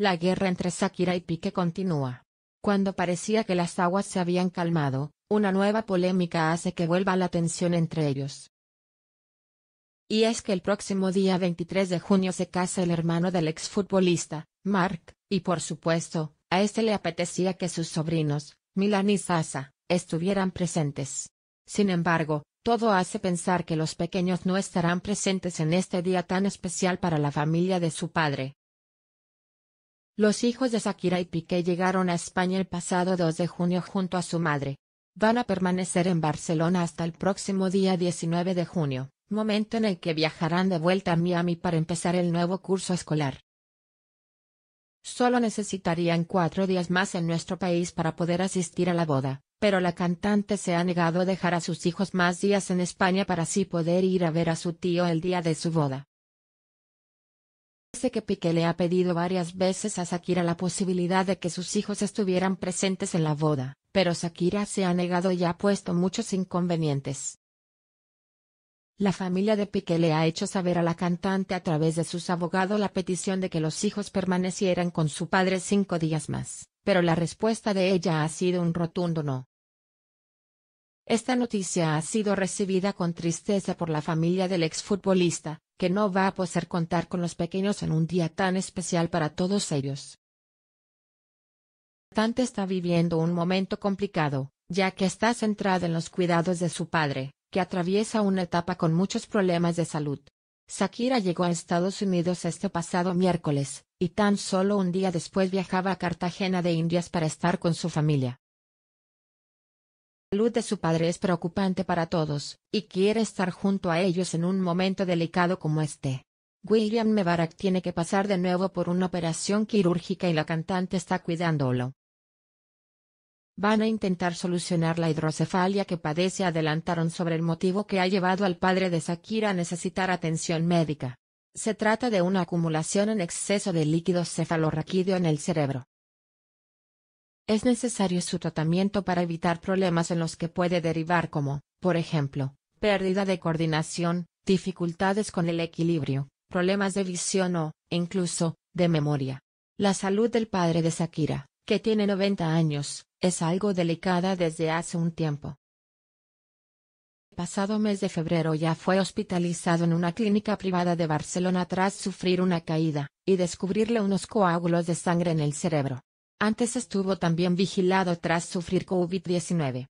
La guerra entre Shakira y Pique continúa. Cuando parecía que las aguas se habían calmado, una nueva polémica hace que vuelva la tensión entre ellos. Y es que el próximo día 23 de junio se casa el hermano del exfutbolista, Mark, y por supuesto, a este le apetecía que sus sobrinos, Milan y Sasa, estuvieran presentes. Sin embargo, todo hace pensar que los pequeños no estarán presentes en este día tan especial para la familia de su padre. Los hijos de Shakira y Piqué llegaron a España el pasado 2 de junio junto a su madre. Van a permanecer en Barcelona hasta el próximo día 19 de junio, momento en el que viajarán de vuelta a Miami para empezar el nuevo curso escolar. Solo necesitarían cuatro días más en nuestro país para poder asistir a la boda, pero la cantante se ha negado a dejar a sus hijos más días en España para así poder ir a ver a su tío el día de su boda que Piqué le ha pedido varias veces a Shakira la posibilidad de que sus hijos estuvieran presentes en la boda, pero Shakira se ha negado y ha puesto muchos inconvenientes. La familia de Piqué le ha hecho saber a la cantante a través de sus abogados la petición de que los hijos permanecieran con su padre cinco días más, pero la respuesta de ella ha sido un rotundo no. Esta noticia ha sido recibida con tristeza por la familia del exfutbolista, que no va a poder contar con los pequeños en un día tan especial para todos ellos. Tante está viviendo un momento complicado, ya que está centrada en los cuidados de su padre, que atraviesa una etapa con muchos problemas de salud. Shakira llegó a Estados Unidos este pasado miércoles, y tan solo un día después viajaba a Cartagena de Indias para estar con su familia salud de su padre es preocupante para todos, y quiere estar junto a ellos en un momento delicado como este. William Mebarak tiene que pasar de nuevo por una operación quirúrgica y la cantante está cuidándolo. Van a intentar solucionar la hidrocefalia que padece adelantaron sobre el motivo que ha llevado al padre de Shakira a necesitar atención médica. Se trata de una acumulación en exceso de líquido cefalorraquídeo en el cerebro. Es necesario su tratamiento para evitar problemas en los que puede derivar como, por ejemplo, pérdida de coordinación, dificultades con el equilibrio, problemas de visión o, incluso, de memoria. La salud del padre de Shakira, que tiene 90 años, es algo delicada desde hace un tiempo. El pasado mes de febrero ya fue hospitalizado en una clínica privada de Barcelona tras sufrir una caída y descubrirle unos coágulos de sangre en el cerebro. Antes estuvo también vigilado tras sufrir COVID-19.